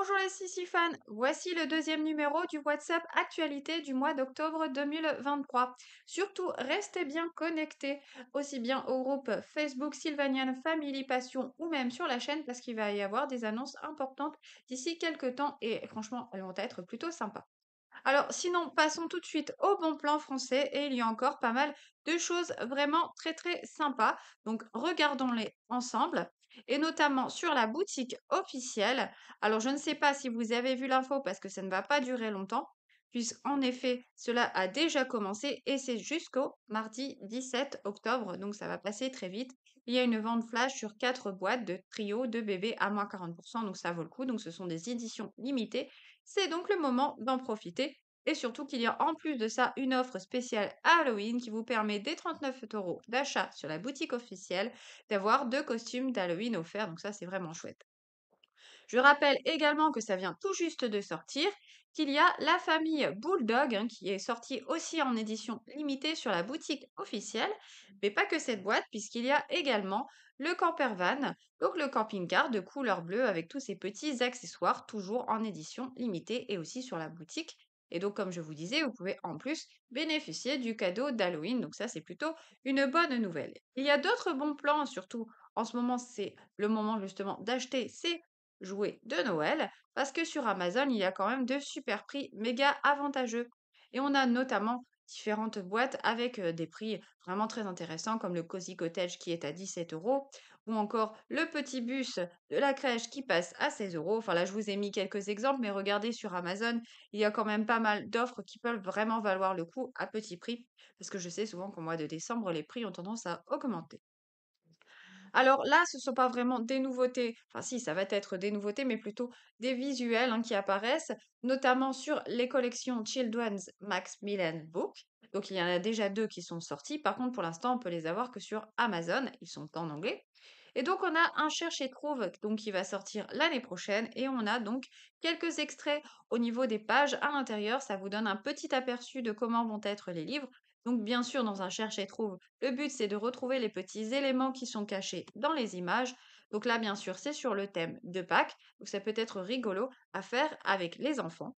Bonjour les Sissi voici le deuxième numéro du WhatsApp Actualité du mois d'octobre 2023. Surtout, restez bien connectés, aussi bien au groupe Facebook Sylvanian Family Passion ou même sur la chaîne parce qu'il va y avoir des annonces importantes d'ici quelques temps et franchement, elles vont être plutôt sympas. Alors sinon, passons tout de suite au bon plan français et il y a encore pas mal de choses vraiment très très sympas. Donc regardons-les ensemble et notamment sur la boutique officielle. Alors je ne sais pas si vous avez vu l'info parce que ça ne va pas durer longtemps, puisqu'en effet cela a déjà commencé et c'est jusqu'au mardi 17 octobre, donc ça va passer très vite. Il y a une vente flash sur 4 boîtes de trio de bébés à moins 40%, donc ça vaut le coup, donc ce sont des éditions limitées. C'est donc le moment d'en profiter et surtout qu'il y a en plus de ça une offre spéciale Halloween qui vous permet dès 39 euros d'achat sur la boutique officielle d'avoir deux costumes d'Halloween offerts. Donc ça c'est vraiment chouette. Je rappelle également que ça vient tout juste de sortir, qu'il y a la famille Bulldog hein, qui est sortie aussi en édition limitée sur la boutique officielle, mais pas que cette boîte puisqu'il y a également le campervan, donc le camping-car de couleur bleue avec tous ses petits accessoires toujours en édition limitée et aussi sur la boutique et donc, comme je vous disais, vous pouvez en plus bénéficier du cadeau d'Halloween. Donc ça, c'est plutôt une bonne nouvelle. Il y a d'autres bons plans, surtout en ce moment, c'est le moment justement d'acheter ces jouets de Noël, parce que sur Amazon, il y a quand même de super prix méga avantageux. Et on a notamment différentes boîtes avec des prix vraiment très intéressants comme le Cozy Cottage qui est à 17 euros ou encore le petit bus de la crèche qui passe à 16 euros. Enfin là, je vous ai mis quelques exemples, mais regardez sur Amazon, il y a quand même pas mal d'offres qui peuvent vraiment valoir le coup à petit prix parce que je sais souvent qu'au mois de décembre, les prix ont tendance à augmenter. Alors là, ce ne sont pas vraiment des nouveautés, enfin si, ça va être des nouveautés, mais plutôt des visuels hein, qui apparaissent, notamment sur les collections Children's Millen Book. Donc il y en a déjà deux qui sont sortis, par contre pour l'instant on peut les avoir que sur Amazon, ils sont en anglais. Et donc on a un cherche et trouve qui va sortir l'année prochaine et on a donc quelques extraits au niveau des pages à l'intérieur, ça vous donne un petit aperçu de comment vont être les livres donc bien sûr, dans un cherche et trouve, le but c'est de retrouver les petits éléments qui sont cachés dans les images. Donc là, bien sûr, c'est sur le thème de Pâques, donc ça peut être rigolo à faire avec les enfants.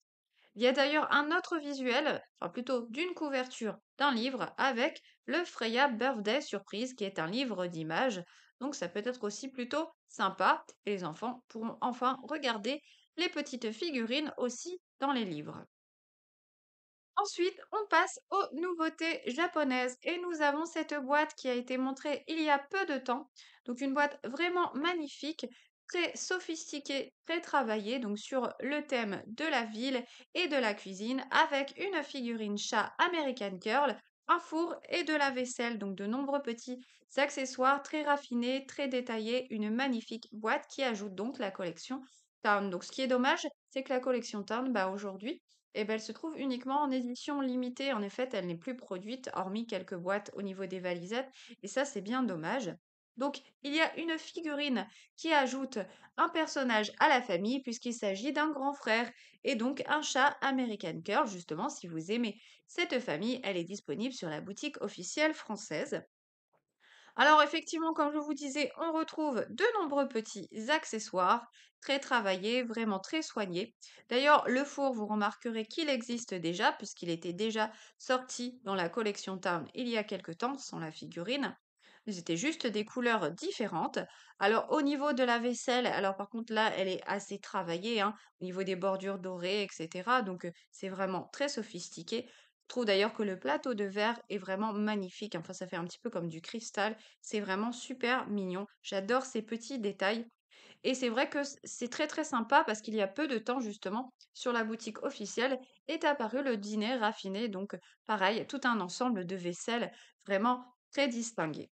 Il y a d'ailleurs un autre visuel, enfin plutôt d'une couverture d'un livre avec le Freya Birthday Surprise qui est un livre d'images. Donc ça peut être aussi plutôt sympa et les enfants pourront enfin regarder les petites figurines aussi dans les livres. Ensuite, on passe aux nouveautés japonaises et nous avons cette boîte qui a été montrée il y a peu de temps. Donc une boîte vraiment magnifique, très sophistiquée, très travaillée, donc sur le thème de la ville et de la cuisine avec une figurine chat American Girl, un four et de la vaisselle, donc de nombreux petits accessoires très raffinés, très détaillés, une magnifique boîte qui ajoute donc la collection Town. Donc ce qui est dommage, c'est que la collection Town, bah aujourd'hui, eh ben, elle se trouve uniquement en édition limitée. En effet, elle n'est plus produite, hormis quelques boîtes au niveau des valisettes. Et ça, c'est bien dommage. Donc, il y a une figurine qui ajoute un personnage à la famille, puisqu'il s'agit d'un grand frère, et donc un chat American Curl, justement, si vous aimez cette famille, elle est disponible sur la boutique officielle française. Alors effectivement, comme je vous disais, on retrouve de nombreux petits accessoires très travaillés, vraiment très soignés. D'ailleurs, le four, vous remarquerez qu'il existe déjà puisqu'il était déjà sorti dans la collection Town il y a quelque temps sans la figurine. C'était juste des couleurs différentes. Alors au niveau de la vaisselle, alors par contre là, elle est assez travaillée, hein, au niveau des bordures dorées, etc. Donc euh, c'est vraiment très sophistiqué. Je trouve d'ailleurs que le plateau de verre est vraiment magnifique. Enfin, ça fait un petit peu comme du cristal. C'est vraiment super mignon. J'adore ces petits détails. Et c'est vrai que c'est très très sympa parce qu'il y a peu de temps justement sur la boutique officielle est apparu le dîner raffiné. Donc pareil, tout un ensemble de vaisselle vraiment très distingué.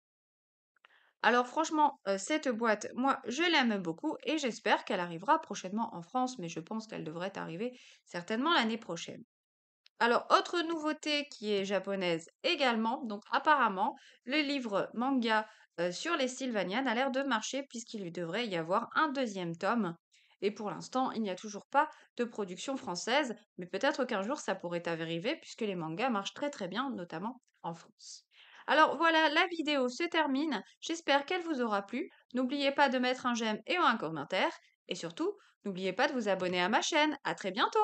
Alors franchement, euh, cette boîte, moi, je l'aime beaucoup et j'espère qu'elle arrivera prochainement en France, mais je pense qu'elle devrait arriver certainement l'année prochaine. Alors, autre nouveauté qui est japonaise également, donc apparemment, le livre manga euh, sur les Sylvanian a l'air de marcher puisqu'il devrait y avoir un deuxième tome. Et pour l'instant, il n'y a toujours pas de production française, mais peut-être qu'un jour ça pourrait arriver puisque les mangas marchent très très bien, notamment en France. Alors voilà, la vidéo se termine. J'espère qu'elle vous aura plu. N'oubliez pas de mettre un j'aime et un commentaire. Et surtout, n'oubliez pas de vous abonner à ma chaîne. À très bientôt!